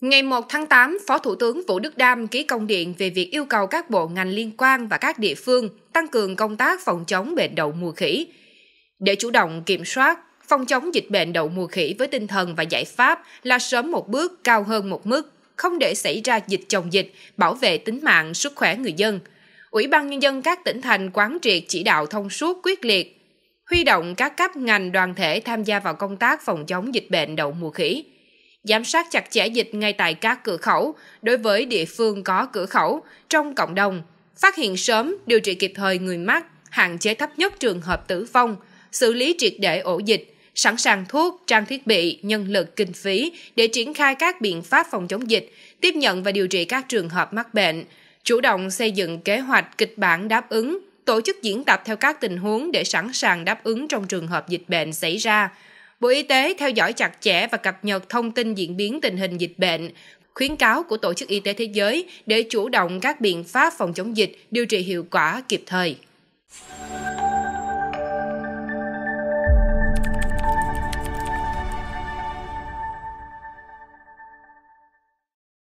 Ngày 1 tháng 8, Phó Thủ tướng Vũ Đức Đam ký công điện về việc yêu cầu các bộ ngành liên quan và các địa phương tăng cường công tác phòng chống bệnh đậu mùa khỉ. Để chủ động kiểm soát, phòng chống dịch bệnh đậu mùa khỉ với tinh thần và giải pháp là sớm một bước cao hơn một mức, không để xảy ra dịch chồng dịch, bảo vệ tính mạng, sức khỏe người dân. Ủy ban Nhân dân các tỉnh thành quán triệt chỉ đạo thông suốt quyết liệt, huy động các cấp ngành đoàn thể tham gia vào công tác phòng chống dịch bệnh đậu mùa khỉ – giám sát chặt chẽ dịch ngay tại các cửa khẩu đối với địa phương có cửa khẩu trong cộng đồng, phát hiện sớm, điều trị kịp thời người mắc, hạn chế thấp nhất trường hợp tử vong, xử lý triệt để ổ dịch, sẵn sàng thuốc, trang thiết bị, nhân lực, kinh phí để triển khai các biện pháp phòng chống dịch, tiếp nhận và điều trị các trường hợp mắc bệnh, chủ động xây dựng kế hoạch kịch bản đáp ứng, tổ chức diễn tập theo các tình huống để sẵn sàng đáp ứng trong trường hợp dịch bệnh xảy ra, Bộ Y tế theo dõi chặt chẽ và cập nhật thông tin diễn biến tình hình dịch bệnh, khuyến cáo của Tổ chức Y tế Thế giới để chủ động các biện pháp phòng chống dịch, điều trị hiệu quả kịp thời.